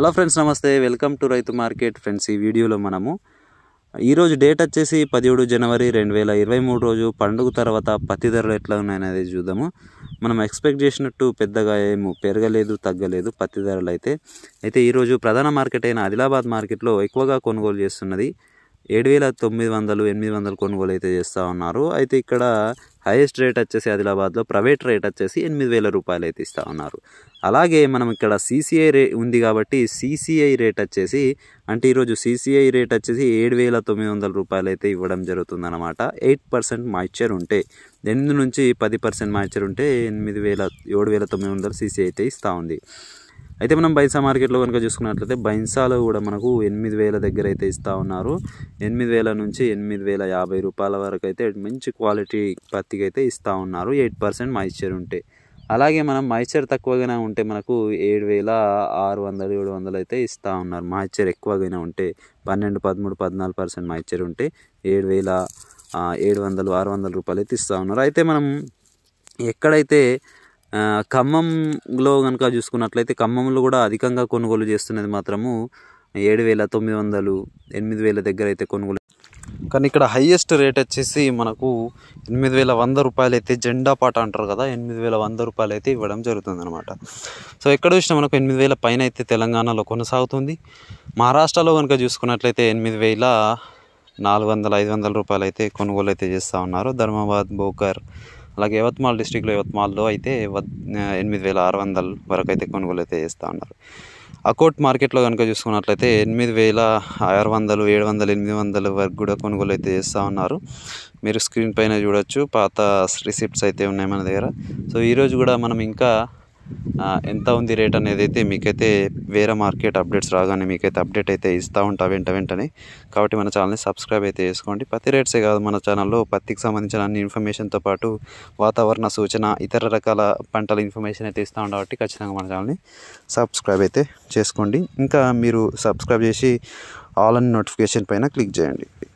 hello friends నమస్తే welcome to రైతు market friends ఈ వీడియోలో మనము ఈరోజు డేట్ వచ్చేసి పదిహేడు జనవరి రెండు వేల ఇరవై మూడు రోజు పండుగ తర్వాత పత్తి ధరలు ఎట్లా ఉన్నాయనేది చూద్దాము మనం ఎక్స్పెక్ట్ చేసినట్టు పెద్దగా ఏమో పెరగలేదు తగ్గలేదు పత్తి ధరలు అయితే అయితే ఈరోజు ప్రధాన మార్కెట్ అయిన ఆదిలాబాద్ మార్కెట్లో ఎక్కువగా కొనుగోలు చేస్తున్నది ఏడు వేల తొమ్మిది వందలు ఎనిమిది వందలు కొనుగోలు అయితే చేస్తూ ఉన్నారు అయితే ఇక్కడ హైయెస్ట్ రేట్ వచ్చేసి ఆదిలాబాద్లో ప్రైవేట్ రేట్ వచ్చేసి ఎనిమిది వేల రూపాయలు అయితే ఇస్తూ ఉన్నారు అలాగే మనం ఇక్కడ సీసీఐ రే ఉంది కాబట్టి సీసీఐ రేట్ వచ్చేసి అంటే ఈరోజు సీసీఐ రేట్ వచ్చేసి ఏడు వేల తొమ్మిది వందల రూపాయలు అయితే ఇవ్వడం అనమాట ఎయిట్ పర్సెంట్ మాయిశ్చర్ ఉంటే ఎనిమిది నుంచి పది పర్సెంట్ మాయిశ్చర్ ఉంటే ఎనిమిది వేల ఏడు వేల తొమ్మిది వందలు సీసీఐ అయితే ఇస్తూ ఉంది అయితే మనం బైన్సా మార్కెట్లో కనుక చూసుకున్నట్లయితే బైన్సాలో కూడా మనకు ఎనిమిది వేల దగ్గర అయితే ఇస్తూ ఉన్నారు ఎనిమిది వేల నుంచి ఎనిమిది వేల యాభై రూపాయల వరకు అయితే మంచి క్వాలిటీ పత్తికి అయితే ఇస్తూ ఉన్నారు ఎయిట్ పర్సెంట్ మాయిశ్చర్ ఉంటే అలాగే మనం మాయిశ్చర్ తక్కువగానే ఉంటే మనకు ఏడు వేల ఆరు వందలు ఏడు వందలు అయితే ఇస్తూ ఉన్నారు మాయిశ్చర్ ఎక్కువగానే ఉంటే పన్నెండు పదమూడు పద్నాలుగు పర్సెంట్ మాయిశ్చర్ ఉంటే ఏడు వేల ఏడు వందలు ఆరు వందల రూపాయలు అయితే ఇస్తూ ఉన్నారు అయితే మనం ఎక్కడైతే ఖమ్మంలో కనుక చూసుకున్నట్లయితే ఖమ్మంలో కూడా అధికంగా కొనుగోలు చేస్తున్నది మాత్రము ఏడు వేల తొమ్మిది వందలు ఎనిమిది వేల దగ్గర అయితే కొనుగోలు కానీ ఇక్కడ హయ్యెస్ట్ రేట్ వచ్చేసి మనకు ఎనిమిది వేల వంద రూపాయలు అయితే జెండా పాట అంటారు కదా ఎనిమిది వేల వంద రూపాయలు అయితే ఇవ్వడం జరుగుతుంది అనమాట సో ఎక్కడ చూసినా మనకు ఎనిమిది వేల పైన అయితే తెలంగాణలో కొనసాగుతుంది మహారాష్ట్రలో కనుక చూసుకున్నట్లయితే ఎనిమిది వేల నాలుగు వందల ఐదు వందల రూపాయలు అయితే కొనుగోలు అయితే చేస్తూ ఉన్నారు ధర్మాబాద్ బోకర్ అలాగే యవత్మాల్ డిస్టిక్లో యవత్మాల్లో అయితే ఎనిమిది వేల ఆరు వందల వరకు అయితే కొనుగోలు అయితే చేస్తూ ఉన్నారు అకోట్ మార్కెట్లో కనుక చూసుకున్నట్లయితే ఎనిమిది వేల ఆరు వందలు ఏడు వందలు ఎనిమిది వందల వరకు కూడా కొనుగోలు అయితే చేస్తూ ఉన్నారు మీరు స్క్రీన్ పైన చూడొచ్చు పాత రిసిప్ట్స్ అయితే ఉన్నాయి మన దగ్గర సో ఈరోజు కూడా మనం ఇంకా ఎంత ఉంది రేట్ అనేది అయితే మీకైతే వేరే మార్కెట్ అప్డేట్స్ రాగానే మీకైతే అప్డేట్ అయితే ఇస్తూ ఉంటా వెంట వెంటనే కాబట్టి మన ఛానల్ని సబ్స్క్రైబ్ అయితే చేసుకోండి పత్తి రేట్సే కాదు మన ఛానల్లో పత్తికి సంబంధించిన అన్ని ఇన్ఫర్మేషన్తో పాటు వాతావరణ సూచన ఇతర రకాల పంటల ఇన్ఫర్మేషన్ అయితే ఇస్తూ ఉంటాం కాబట్టి ఖచ్చితంగా మన ఛానల్ని సబ్స్క్రైబ్ అయితే చేసుకోండి ఇంకా మీరు సబ్స్క్రైబ్ చేసి ఆల్ అండ్ నోటిఫికేషన్ పైన క్లిక్ చేయండి